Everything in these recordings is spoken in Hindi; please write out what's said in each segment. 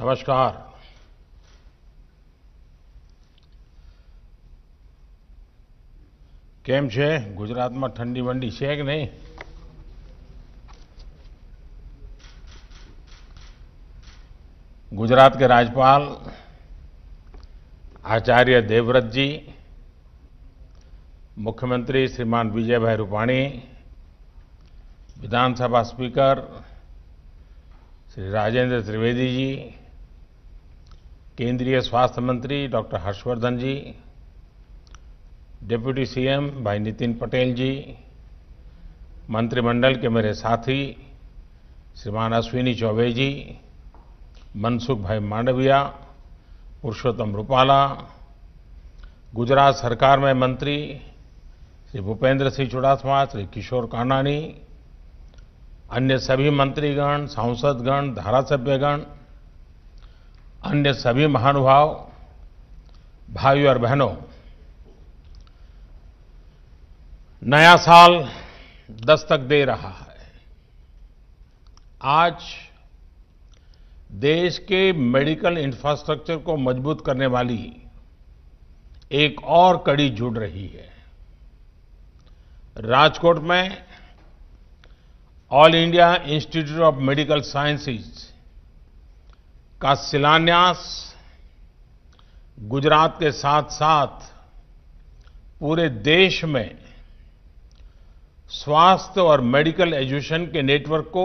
नमस्कार केम छे गुजरात में ठंडी वंडी से नहीं गुजरात के राज्यपाल आचार्य देवव्रत जी मुख्यमंत्री श्रीमान विजय भाई रूपाणी विधानसभा स्पीकर श्री राजेंद्र त्रिवेदी जी केंद्रीय स्वास्थ्य मंत्री doctor Harshvardhan ji deputy CM bhai Nitin Patel जी मंत्रिमंडल के मेरे साथी श्रीमान अश्विनी चौबे जी मनसुख भाई मांडविया पुरुषोत्तम रूपाला गुजरात सरकार में मंत्री श्री भूपेंद्र सिंह चुड़ासमा श्री किशोर कानानी अन्य सभी मंत्रीगण सांसदगण धारासभ्यगण अन्य सभी महानुभाव भाई और बहनों नया साल दस्तक दे रहा है आज देश के मेडिकल इंफ्रास्ट्रक्चर को मजबूत करने वाली एक और कड़ी जुड़ रही है राजकोट में All India Institute of Medical Sciences का शिलान्यास गुजरात के साथ साथ पूरे देश में स्वास्थ्य और मेडिकल एजुकेशन के नेटवर्क को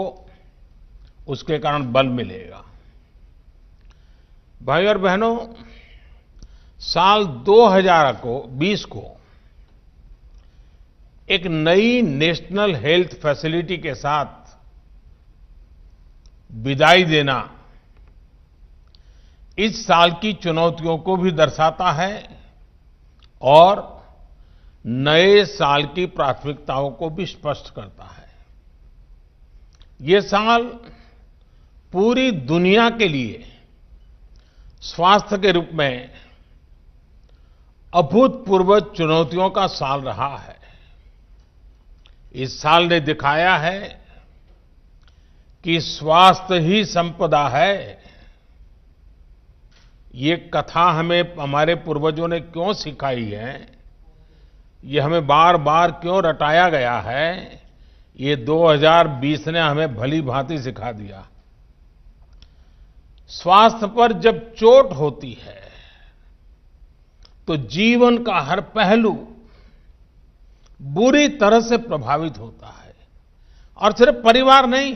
उसके कारण बल मिलेगा भाई और बहनों साल 2000 को 20 को एक नई नेशनल हेल्थ फैसिलिटी के साथ विदाई देना इस साल की चुनौतियों को भी दर्शाता है और नए साल की प्राथमिकताओं को भी स्पष्ट करता है ये साल पूरी दुनिया के लिए स्वास्थ्य के रूप में अभूतपूर्व चुनौतियों का साल रहा है इस साल ने दिखाया है कि स्वास्थ्य ही संपदा है ये कथा हमें हमारे पूर्वजों ने क्यों सिखाई है ये हमें बार बार क्यों रटाया गया है ये 2020 ने हमें भली भांति सिखा दिया स्वास्थ्य पर जब चोट होती है तो जीवन का हर पहलू बुरी तरह से प्रभावित होता है और सिर्फ परिवार नहीं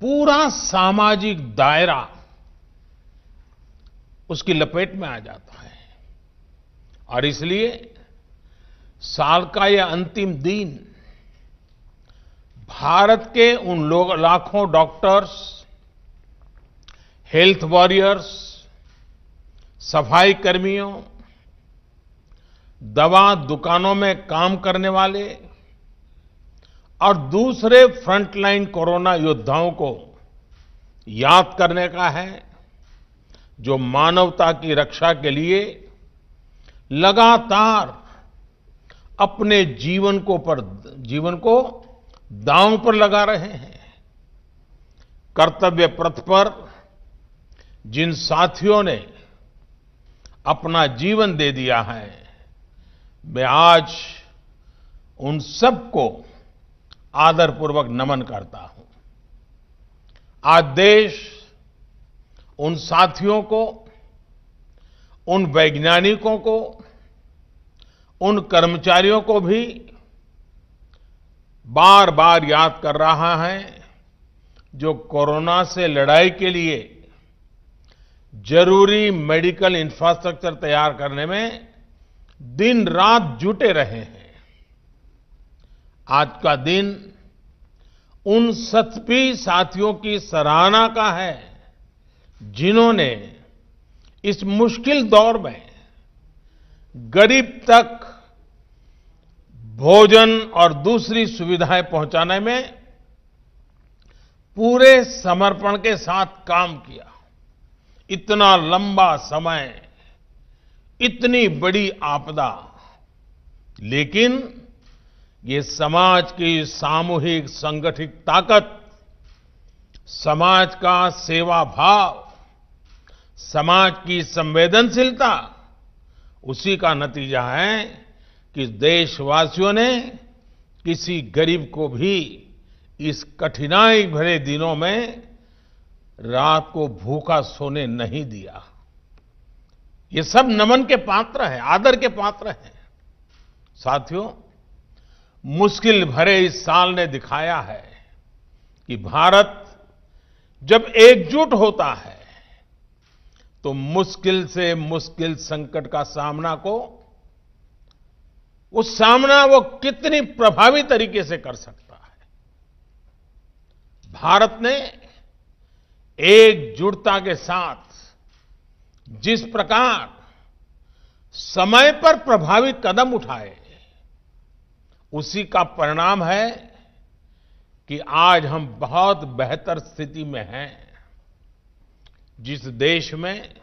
पूरा सामाजिक दायरा उसकी लपेट में आ जाता है और इसलिए साल का यह अंतिम दिन भारत के उन लोग लाखों डॉक्टर्स हेल्थ वॉरियर्स सफाई कर्मियों दवा दुकानों में काम करने वाले और दूसरे फ्रंटलाइन कोरोना योद्धाओं को याद करने का है जो मानवता की रक्षा के लिए लगातार अपने जीवन को पर जीवन को दांव पर लगा रहे हैं कर्तव्य पथ पर जिन साथियों ने अपना जीवन दे दिया है मैं आज उन सबको आदरपूर्वक नमन करता हूं आज देश उन साथियों को उन वैज्ञानिकों को उन कर्मचारियों को भी बार बार याद कर रहा है जो कोरोना से लड़ाई के लिए जरूरी मेडिकल इंफ्रास्ट्रक्चर तैयार करने में दिन रात जुटे रहे हैं आज का दिन उन सत्पी साथियों की सराहना का है जिन्होंने इस मुश्किल दौर में गरीब तक भोजन और दूसरी सुविधाएं पहुंचाने में पूरे समर्पण के साथ काम किया इतना लंबा समय इतनी बड़ी आपदा लेकिन ये समाज की सामूहिक संगठित ताकत समाज का सेवा भाव समाज की संवेदनशीलता उसी का नतीजा है कि देशवासियों ने किसी गरीब को भी इस कठिनाई भरे दिनों में रात को भूखा सोने नहीं दिया ये सब नमन के पात्र हैं आदर के पात्र हैं साथियों मुश्किल भरे इस साल ने दिखाया है कि भारत जब एकजुट होता है तो मुश्किल से मुश्किल संकट का सामना को उस सामना वो कितनी प्रभावी तरीके से कर सकता है भारत ने एकजुटता के साथ जिस प्रकार समय पर प्रभावी कदम उठाए उसी का परिणाम है कि आज हम बहुत बेहतर स्थिति में हैं जिस देश में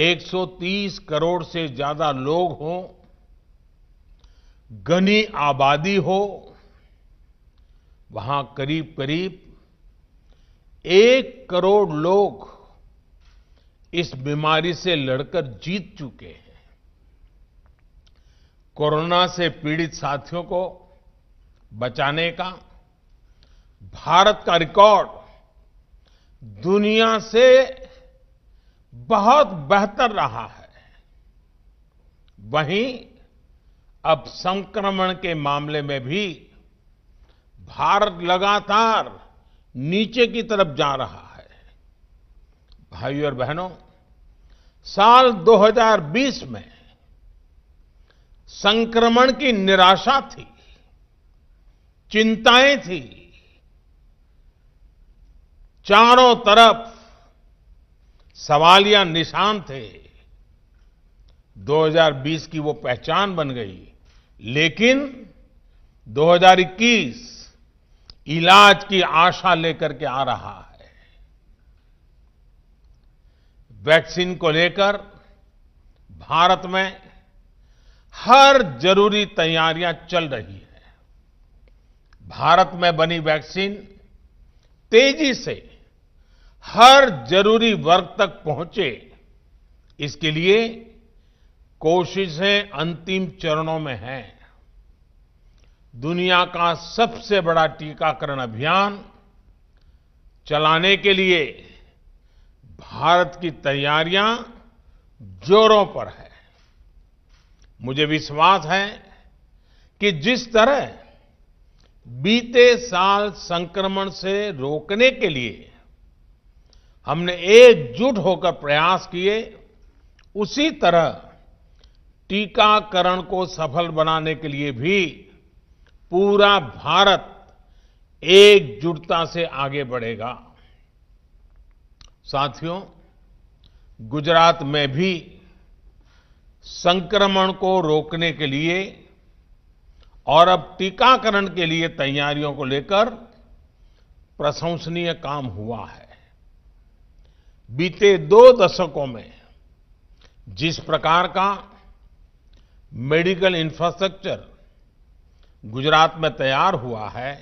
130 करोड़ से ज्यादा लोग हों घनी आबादी हो वहां करीब करीब एक करोड़ लोग इस बीमारी से लड़कर जीत चुके हैं कोरोना से पीड़ित साथियों को बचाने का भारत का रिकॉर्ड दुनिया से बहुत बेहतर रहा है वहीं अब संक्रमण के मामले में भी भारत लगातार नीचे की तरफ जा रहा है भाइयों और बहनों साल 2020 में संक्रमण की निराशा थी चिंताएं थी चारों तरफ सवालिया निशान थे 2020 की वो पहचान बन गई लेकिन 2021 इलाज की आशा लेकर के आ रहा है वैक्सीन को लेकर भारत में हर जरूरी तैयारियां चल रही हैं भारत में बनी वैक्सीन तेजी से हर जरूरी वर्ग तक पहुंचे इसके लिए कोशिशें अंतिम चरणों में हैं दुनिया का सबसे बड़ा टीकाकरण अभियान चलाने के लिए भारत की तैयारियां जोरों पर है मुझे विश्वास है कि जिस तरह बीते साल संक्रमण से रोकने के लिए हमने एकजुट होकर प्रयास किए उसी तरह टीकाकरण को सफल बनाने के लिए भी पूरा भारत एकजुटता से आगे बढ़ेगा साथियों गुजरात में भी संक्रमण को रोकने के लिए और अब टीकाकरण के लिए तैयारियों को लेकर प्रशंसनीय काम हुआ है बीते दो दशकों में जिस प्रकार का मेडिकल इंफ्रास्ट्रक्चर गुजरात में तैयार हुआ है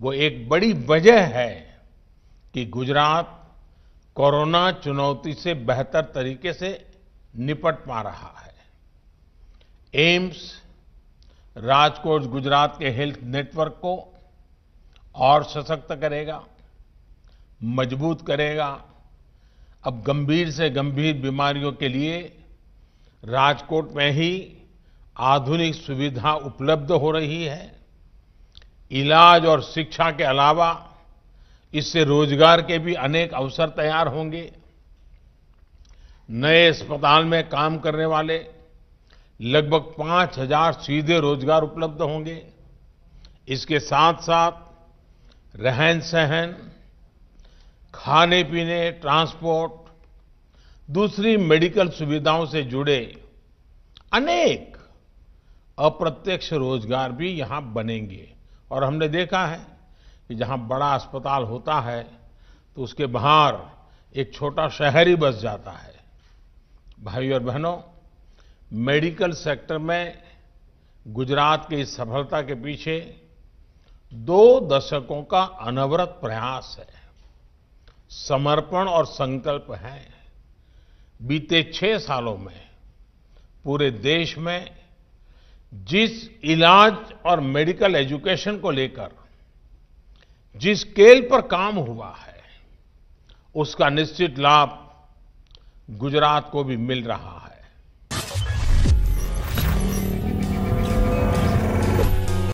वो एक बड़ी वजह है कि गुजरात कोरोना चुनौती से बेहतर तरीके से निपट पा रहा है एम्स राजकोट गुजरात के हेल्थ नेटवर्क को और सशक्त करेगा मजबूत करेगा अब गंभीर से गंभीर बीमारियों के लिए राजकोट में ही आधुनिक सुविधा उपलब्ध हो रही है इलाज और शिक्षा के अलावा इससे रोजगार के भी अनेक अवसर तैयार होंगे नए अस्पताल में काम करने वाले लगभग पांच हजार सीधे रोजगार उपलब्ध होंगे इसके साथ साथ रहन सहन खाने पीने ट्रांसपोर्ट दूसरी मेडिकल सुविधाओं से जुड़े अनेक अप्रत्यक्ष रोजगार भी यहां बनेंगे और हमने देखा है कि जहां बड़ा अस्पताल होता है तो उसके बाहर एक छोटा शहर ही बस जाता है भाई और बहनों मेडिकल सेक्टर में गुजरात की इस सफलता के पीछे दो दशकों का अनवरत प्रयास है समर्पण और संकल्प है बीते छह सालों में पूरे देश में जिस इलाज और मेडिकल एजुकेशन को लेकर जिस स्केल पर काम हुआ है उसका निश्चित लाभ गुजरात को भी मिल रहा है